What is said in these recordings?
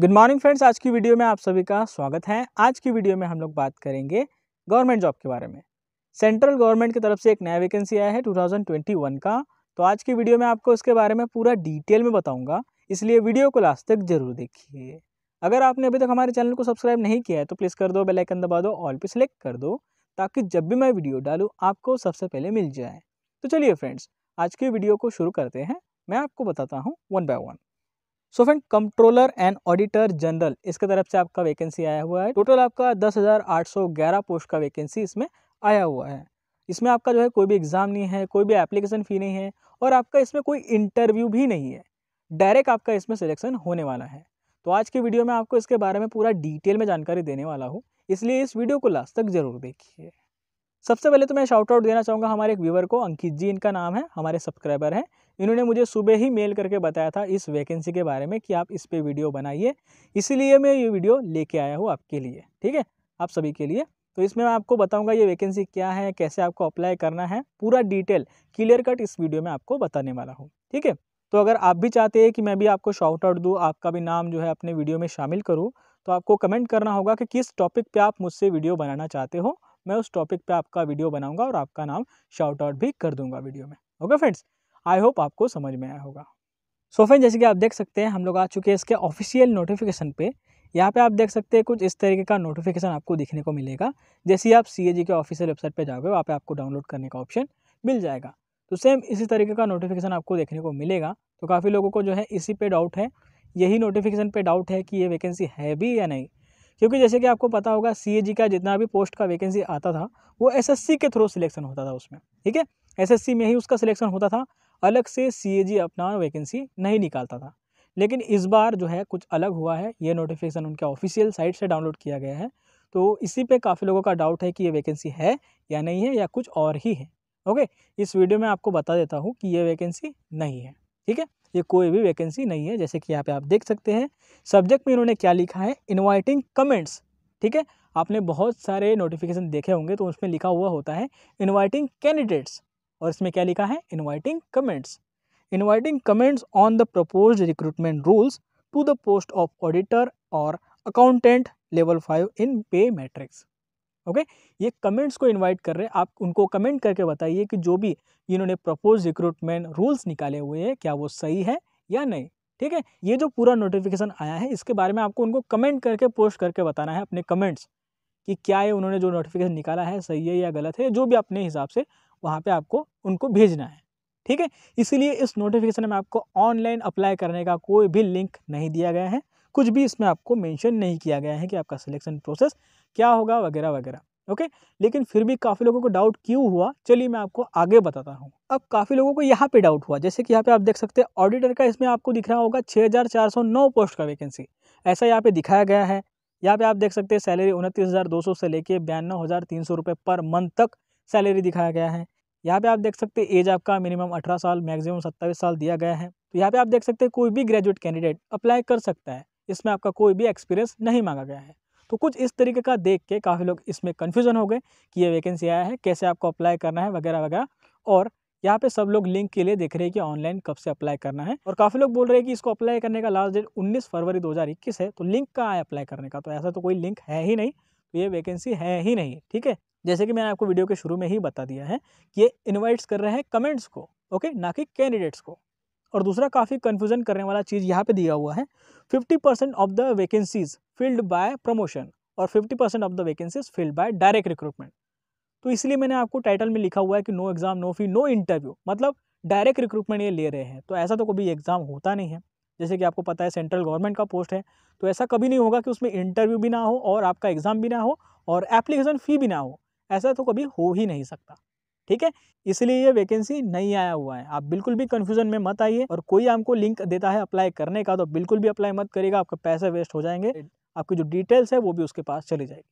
Good morning friends आज की video में आप सभी का स्वागत है आज की वीडियो में हम लोग बात करेंगे गवर्नमेंट जॉब के बारे में सेंट्रल गवर्नमेंट की तरफ से एक नया वैकेंसी आया है 2021 का तो आज की वीडियो में आपको इसके बारे में पूरा डिटेल में बताऊंगा इसलिए वीडियो को लास्ट तक जरूर देखिए अगर आपने अभी तक हमारे चैनल को सब्सक्राइब नहीं किया है तो प्लीज़ कर दो बेलाइकन दबा दो ऑल पर सिलेक्ट कर दो ताकि जब भी मैं वीडियो डालूँ आपको सबसे पहले मिल जाए तो चलिए फ्रेंड्स आज की वीडियो को शुरू करते हैं मैं आपको बताता हूँ one by one so friend controller and auditor general इसके तरफ से आपका वैकेंसी आया हुआ है टोटल आपका दस हज़ार आठ सौ ग्यारह पोस्ट का वैकेंसी इसमें आया हुआ है इसमें आपका जो है कोई भी एग्ज़ाम नहीं है कोई भी एप्लीकेशन फ़ी नहीं है और आपका इसमें कोई इंटरव्यू भी नहीं है डायरेक्ट आपका इसमें सिलेक्शन होने वाला है तो आज की वीडियो में आपको इसके बारे में पूरा डिटेल में जानकारी देने वाला हूँ इसलिए इस वीडियो को लास्ट तक ज़रूर देखिए सबसे पहले तो मैं शाउट आउट देना चाहूँगा हमारे एक व्यूवर को अंकित जी इनका नाम है हमारे सब्सक्राइबर हैं इन्होंने मुझे सुबह ही मेल करके बताया था इस वैकेंसी के बारे में कि आप इस पर वीडियो बनाइए इसीलिए मैं ये वीडियो लेके आया हूँ आपके लिए ठीक है आप सभी के लिए तो इसमें मैं आपको बताऊंगा ये वैकेंसी क्या है कैसे आपको अप्लाई करना है पूरा डिटेल क्लियर कट इस वीडियो में आपको बताने वाला हूँ ठीक है तो अगर आप भी चाहते हैं कि मैं भी आपको शॉर्ट आउट दूँ आपका भी नाम जो है अपने वीडियो में शामिल करूँ तो आपको कमेंट करना होगा कि किस टॉपिक पे आप मुझसे वीडियो बनाना चाहते हो मैं उस टॉपिक पे आपका वीडियो बनाऊंगा और आपका नाम शॉर्ट आउट भी कर दूंगा वीडियो में ओके फ्रेंड्स आई होप आपको समझ में आया होगा सो फ्रेंड जैसे कि आप देख सकते हैं हम लोग आ चुके हैं इसके ऑफिशियल नोटिफिकेशन पे यहाँ पे आप देख सकते हैं कुछ इस तरीके का नोटिफिकेशन आपको दिखने को मिलेगा जैसे आप सी के ऑफिशियल वेबसाइट पर जाओगे वहाँ पर आपको डाउनलोड करने का ऑप्शन मिल जाएगा तो सेम इसी तरीके का नोटिफिकेशन आपको देखने को मिलेगा तो काफ़ी लोगों को जो है इसी पर डाउट है यही नोटिफिकेशन पर डाउट है कि ये वैकेंसी है भी या नहीं क्योंकि जैसे कि आपको पता होगा सी का जितना भी पोस्ट का वैकेंसी आता था वो एस के थ्रू सिलेक्शन होता था उसमें ठीक है एस में ही उसका सिलेक्शन होता था अलग से सी अपना वैकेंसी नहीं निकालता था लेकिन इस बार जो है कुछ अलग हुआ है ये नोटिफिकेशन उनके ऑफिशियल साइट से डाउनलोड किया गया है तो इसी पे काफ़ी लोगों का डाउट है कि ये वैकेंसी है या नहीं है या कुछ और ही है ओके इस वीडियो में आपको बता देता हूँ कि ये वैकेंसी नहीं है ठीक है ये कोई भी वैकेंसी नहीं है जैसे कि यहाँ पे आप देख सकते हैं सब्जेक्ट में इन्होंने क्या लिखा है इन्वाइटिंग कमेंट्स ठीक है आपने बहुत सारे नोटिफिकेशन देखे होंगे तो उसमें लिखा हुआ होता है इन्वाइटिंग कैंडिडेट्स और इसमें क्या लिखा है inviting comments inviting comments on the propose recruitment rules to the post of auditor और accountant level five in pay matrix okay ये कमेंट्स को इनवाइट कर रहे हैं आप उनको कमेंट करके बताइए कि जो भी इन्होंने प्रपोज रिक्रूटमेंट रूल्स निकाले हुए हैं क्या वो सही है या नहीं ठीक है ये जो पूरा नोटिफिकेशन आया है इसके बारे में आपको उनको कमेंट करके पोस्ट करके बताना है अपने कमेंट्स कि क्या ये उन्होंने जो नोटिफिकेशन निकाला है सही है या गलत है जो भी अपने हिसाब से वहाँ पे आपको उनको भेजना है ठीक है इसीलिए इस नोटिफिकेशन में आपको ऑनलाइन अप्लाई करने का कोई भी लिंक नहीं दिया गया है कुछ भी इसमें आपको मेंशन नहीं किया गया है कि आपका सिलेक्शन प्रोसेस क्या होगा वगैरह वगैरह ओके okay? लेकिन फिर भी काफ़ी लोगों को डाउट क्यों हुआ चलिए मैं आपको आगे बताता हूँ अब काफ़ी लोगों को यहाँ पे डाउट हुआ जैसे कि यहाँ पे आप देख सकते हैं ऑडिटर का इसमें आपको दिख रहा होगा 6409 पोस्ट का वैकेंसी ऐसा यहाँ पे दिखाया गया है यहाँ पे आप देख सकते हैं सैलरी उनतीस से लेके बयानवे रुपये पर मंथ तक सैलरी दिखाया गया है यहाँ पे आप देख सकते हैं एज आपका मिनिमम अठारह साल मैक्सिमम सत्ताईस साल दिया गया है तो यहाँ पे आप देख सकते हैं कोई भी ग्रेजुएट कैंडिडेट अप्लाई कर सकता है इसमें आपका कोई भी एक्सपीरियंस नहीं मांगा गया है तो कुछ इस तरीके का देख के काफ़ी लोग इसमें कन्फ्यूज़न हो गए कि ये वैकेंसी आया है कैसे आपको अप्लाई करना है वगैरह वगैरह और यहाँ पे सब लोग लिंक के लिए देख रहे हैं कि ऑनलाइन कब से अप्लाई करना है और काफ़ी लोग बोल रहे हैं कि इसको अप्लाई करने का लास्ट डेट 19 फरवरी 2021 है तो लिंक कहाँ है अप्लाई करने का तो ऐसा तो कोई लिंक है ही नहीं तो ये वैकेंसी है ही नहीं ठीक है जैसे कि मैंने आपको वीडियो के शुरू में ही बता दिया है कि ये इन्वाइट्स कर रहे हैं कमेंट्स को ओके ना कि कैंडिडेट्स को और दूसरा काफ़ी कन्फ्यूजन करने वाला चीज़ यहाँ पे दिया हुआ है 50 percent of the vacancies filled by promotion और 50 percent of the vacancies filled by direct recruitment तो इसलिए मैंने आपको टाइटल में लिखा हुआ है कि no exam no fee no interview मतलब डायरेक्ट रिक्रूटमेंट ये ले रहे हैं तो ऐसा तो कभी एग्ज़ाम होता नहीं है जैसे कि आपको पता है सेंट्रल गवर्नमेंट का पोस्ट है तो ऐसा कभी नहीं होगा कि उसमें इंटरव्यू भी ना हो और आपका एग्ज़ाम भी ना हो और एप्लीकेशन फ़ी भी ना हो ऐसा तो कभी हो ही नहीं सकता ठीक है इसलिए ये वैकेंसी नहीं आया हुआ है आप बिल्कुल भी कन्फ्यूजन में मत आइए और कोई आपको लिंक देता है अप्लाई करने का तो बिल्कुल भी अप्लाई मत करेगा आपका पैसा वेस्ट हो जाएंगे आपकी जो डिटेल्स है वो भी उसके पास चली जाएगी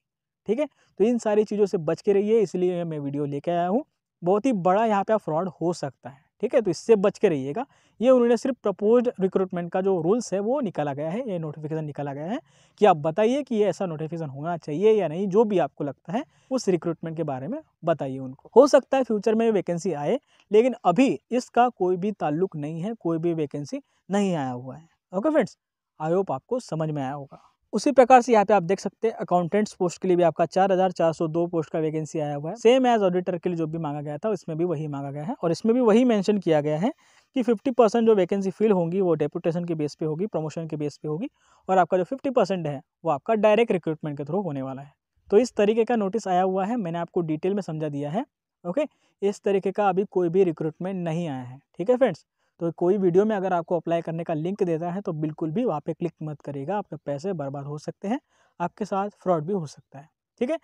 ठीक है तो इन सारी चीज़ों से बच के रहिए इसलिए मैं वीडियो लेके आया हूँ बहुत ही बड़ा यहाँ पे फ्रॉड हो सकता है ठीक है तो इससे बच के रहिएगा ये उन्होंने सिर्फ प्रपोज रिक्रूटमेंट का जो रूल्स है वो निकाला गया है ये नोटिफिकेशन निकाला गया है कि आप बताइए कि ये ऐसा नोटिफिकेशन होना चाहिए या नहीं जो भी आपको लगता है उस रिक्रूटमेंट के बारे में बताइए उनको हो सकता है फ्यूचर में वैकेंसी आए लेकिन अभी इसका कोई भी ताल्लुक नहीं है कोई भी वैकेंसी नहीं आया हुआ है ओके फ्रेंड्स आई होप आपको समझ में आया होगा उसी प्रकार से यहाँ पे आप देख सकते हैं अकाउंटेंट्स पोस्ट के लिए भी आपका चार हजार चार सौ दो पोस्ट का वैकेंसी आया हुआ है सेम एज ऑडिटर के लिए जो भी मांगा गया था उसमें भी वही मांगा गया है और इसमें भी वही मेंशन किया गया है कि 50 परसेंट जो वैकेंसी फिल होंगी वो डेपुटेशन के बेस पे होगी प्रमोशन के बेस पे होगी और आपका जो फिफ्टी परसेंट है वो आपका डायरेक्ट रिक्रूटमेंट के थ्रू होने वाला है तो इस तरीके का नोटिस आया हुआ है मैंने आपको डिटेल में समझा दिया है ओके इस तरीके का अभी कोई भी रिक्रूटमेंट नहीं आया है ठीक है फ्रेंड्स तो कोई वीडियो में अगर आपको अप्लाई करने का लिंक देता है तो बिल्कुल भी वहाँ पे क्लिक मत करेगा आपके पैसे बर्बाद हो सकते हैं आपके साथ फ्रॉड भी हो सकता है ठीक है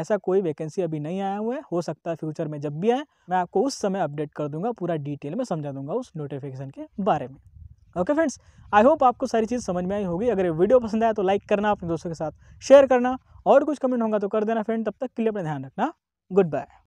ऐसा कोई वैकेंसी अभी नहीं आया हुआ है हो सकता है फ्यूचर में जब भी आए मैं आपको उस समय अपडेट कर दूंगा पूरा डिटेल में समझा दूंगा उस नोटिफिकेशन के बारे में ओके फ्रेंड्स आई होप आपको सारी चीज़ समझ में आई होगी अगर ये वीडियो पसंद आया तो लाइक करना अपने दोस्तों के साथ शेयर करना और कुछ कमेंट होगा तो कर देना फ्रेंड तब तक के लिए अपना ध्यान रखना गुड बाय